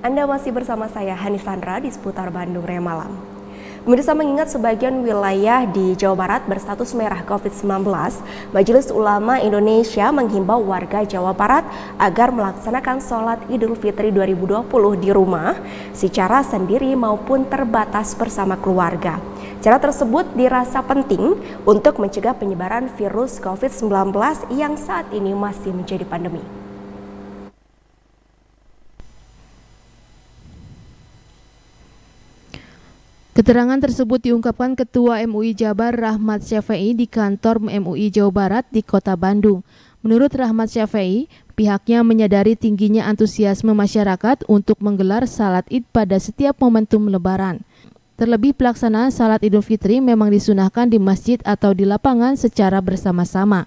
Anda masih bersama saya Hani Sandra di seputar Bandung Raya Malam. Pemirsa mengingat sebagian wilayah di Jawa Barat berstatus merah COVID-19, Majelis Ulama Indonesia menghimbau warga Jawa Barat agar melaksanakan sholat Idul Fitri 2020 di rumah secara sendiri maupun terbatas bersama keluarga. Cara tersebut dirasa penting untuk mencegah penyebaran virus COVID-19 yang saat ini masih menjadi pandemi. Keterangan tersebut diungkapkan Ketua MUI Jabar Rahmat Syafi'i di kantor MUI Jawa Barat di Kota Bandung. Menurut Rahmat Syafi'i, pihaknya menyadari tingginya antusiasme masyarakat untuk menggelar salat Id pada setiap momentum lebaran. Terlebih pelaksanaan salat Idul Fitri memang disunahkan di masjid atau di lapangan secara bersama-sama.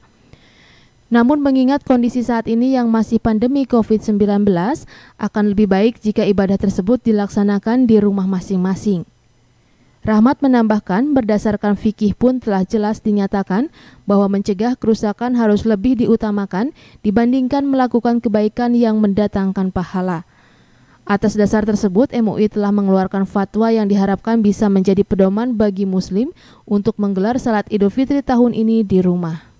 Namun mengingat kondisi saat ini yang masih pandemi COVID-19, akan lebih baik jika ibadah tersebut dilaksanakan di rumah masing-masing. Rahmat menambahkan, berdasarkan fikih pun telah jelas dinyatakan bahwa mencegah kerusakan harus lebih diutamakan dibandingkan melakukan kebaikan yang mendatangkan pahala. Atas dasar tersebut, MUI telah mengeluarkan fatwa yang diharapkan bisa menjadi pedoman bagi Muslim untuk menggelar salat Idul Fitri tahun ini di rumah.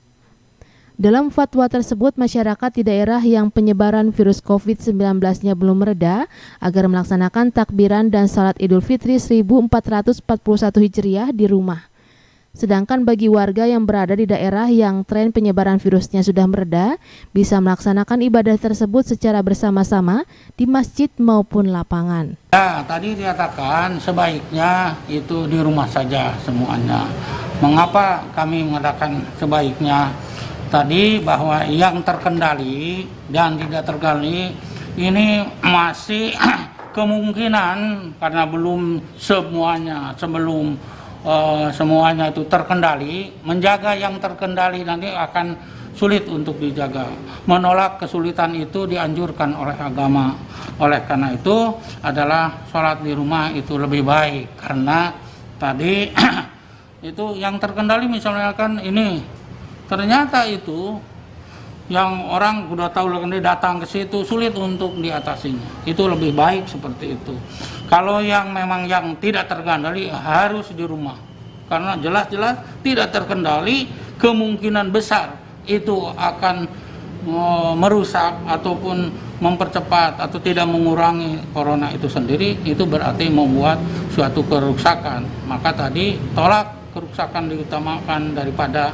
Dalam fatwa tersebut, masyarakat di daerah yang penyebaran virus COVID-19-nya belum mereda agar melaksanakan takbiran dan salat Idul Fitri 1441 Hijriah di rumah. Sedangkan bagi warga yang berada di daerah yang tren penyebaran virusnya sudah mereda, bisa melaksanakan ibadah tersebut secara bersama-sama di masjid maupun lapangan. Ya, tadi dikatakan sebaiknya itu di rumah saja semuanya. Mengapa kami mengatakan sebaiknya? tadi bahwa yang terkendali dan tidak terkendali ini masih kemungkinan karena belum semuanya sebelum uh, semuanya itu terkendali menjaga yang terkendali nanti akan sulit untuk dijaga menolak kesulitan itu dianjurkan oleh agama oleh karena itu adalah sholat di rumah itu lebih baik karena tadi itu yang terkendali misalnya kan ini Ternyata itu yang orang udah tahu lagi datang ke situ sulit untuk diatasinya. Itu lebih baik seperti itu. Kalau yang memang yang tidak terkendali harus di rumah. Karena jelas-jelas tidak terkendali kemungkinan besar itu akan e, merusak ataupun mempercepat atau tidak mengurangi corona itu sendiri itu berarti membuat suatu kerusakan maka tadi tolak kerusakan diutamakan daripada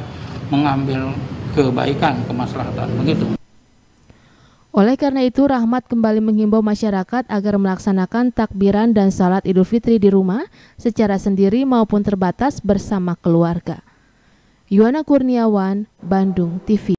mengambil kebaikan, kemaslahatan begitu. Oleh karena itu, Rahmat kembali menghimbau masyarakat agar melaksanakan takbiran dan salat Idul Fitri di rumah secara sendiri maupun terbatas bersama keluarga. Yuana Kurniawan, Bandung TV.